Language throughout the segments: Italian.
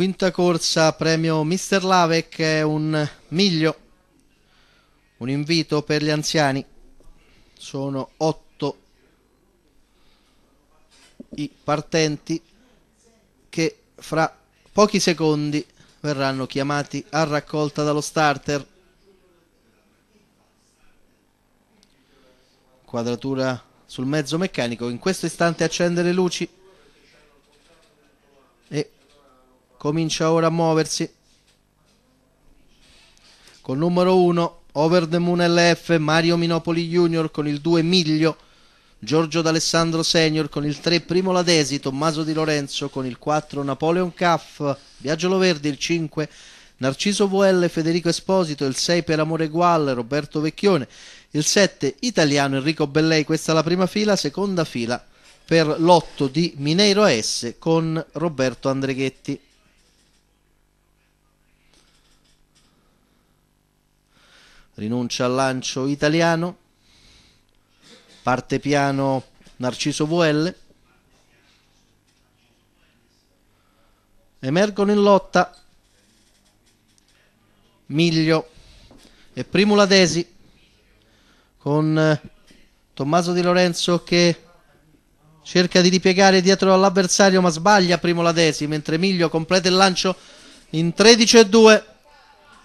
Quinta corsa, premio Mister Lavec, è un miglio, un invito per gli anziani. Sono otto i partenti che fra pochi secondi verranno chiamati a raccolta dallo starter. Quadratura sul mezzo meccanico, in questo istante accende le luci. comincia ora a muoversi. Col numero 1 Over the Moon LF Mario Minopoli Junior con il 2 Miglio, Giorgio D'Alessandro Senior con il 3 Primo Ladesi, Tommaso Di Lorenzo con il 4 Napoleon Caff, Biagiolo Verdi il 5 Narciso VL Federico Esposito, il 6 per Amore Gual Roberto Vecchione, il 7 Italiano Enrico Bellei, questa è la prima fila, seconda fila per l'8 di Mineiro S con Roberto Andreghetti. rinuncia al lancio italiano, parte piano Narciso Vuelle, emergono in lotta Miglio e Primo Ladesi con eh, Tommaso Di Lorenzo che cerca di ripiegare dietro all'avversario ma sbaglia Primo Ladesi mentre Miglio completa il lancio in 13 e 2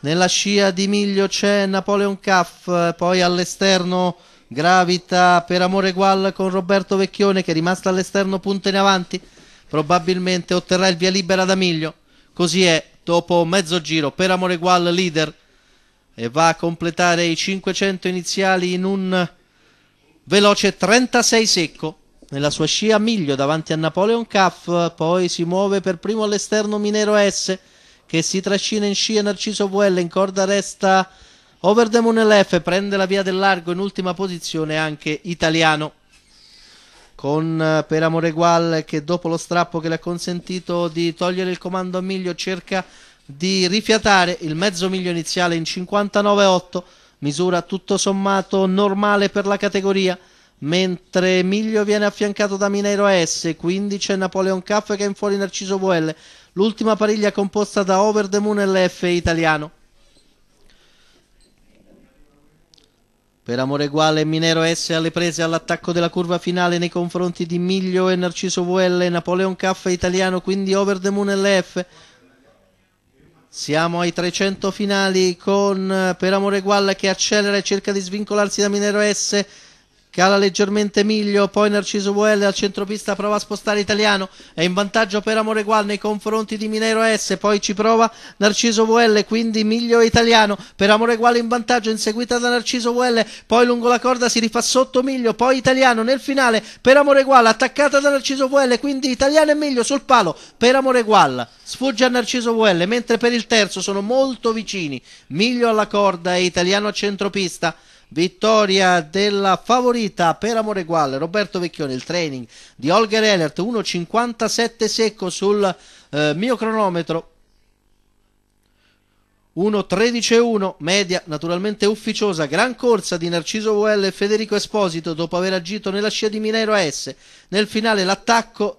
nella scia di Miglio c'è Napoleon Caff, poi all'esterno gravita per amore Gual con Roberto Vecchione che è rimasto all'esterno punta in avanti, probabilmente otterrà il via libera da Miglio, così è dopo mezzo giro per amore Gual leader e va a completare i 500 iniziali in un veloce 36 secco nella sua scia Miglio davanti a Napoleon Caff, poi si muove per primo all'esterno Minero S che si trascina in scia Narciso Vuella in corda resta Over the Moon LF prende la via del largo in ultima posizione anche italiano con eh, Per Amore Gual che dopo lo strappo che le ha consentito di togliere il comando a miglio cerca di rifiatare il mezzo miglio iniziale in 59,8 misura tutto sommato normale per la categoria mentre Miglio viene affiancato da Mineiro S 15 è Napoleon Caff che è in fuori Narciso Boelle l'ultima pariglia composta da Over the Moon l'F italiano. Per amore uguale Minero S alle prese all'attacco della curva finale nei confronti di Miglio e Narciso VL, Napoleon K italiano, quindi Over the Moon l'F. Siamo ai 300 finali con eh, Per amore uguale che accelera e cerca di svincolarsi da Minero S Cala leggermente Miglio, poi Narciso Well al centropista prova a spostare Italiano, è in vantaggio per Amoregual nei confronti di Minero S, poi ci prova Narciso Well, quindi Miglio e Italiano, per Amoregual in vantaggio inseguita da Narciso Well, poi lungo la corda si rifà sotto Miglio, poi Italiano nel finale per Amoregual, attaccata da Narciso Well, quindi Italiano e Miglio sul palo per Amoregual, sfugge a Narciso Well, mentre per il terzo sono molto vicini, Miglio alla corda e Italiano a centropista. Vittoria della favorita per Amore Gual, Roberto Vecchioni, il training di Olga Elert, 1.57 secco sul eh, mio cronometro. 1.13.1, media naturalmente ufficiosa, gran corsa di Narciso Vuelle e Federico Esposito dopo aver agito nella scia di Minero S. Nel finale l'attacco